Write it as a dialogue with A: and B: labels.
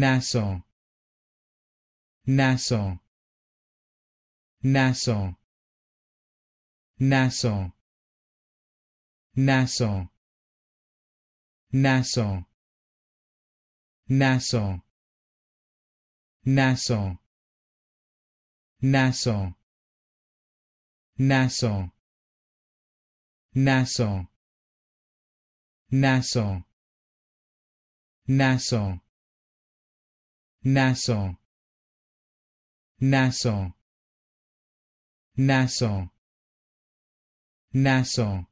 A: Nassau Nassau Nassau Nassau Nassau Nassau Nassau Nassau Nassau Nassau Nassau Nassau Nassau Nassau Nassau Nassau Nassau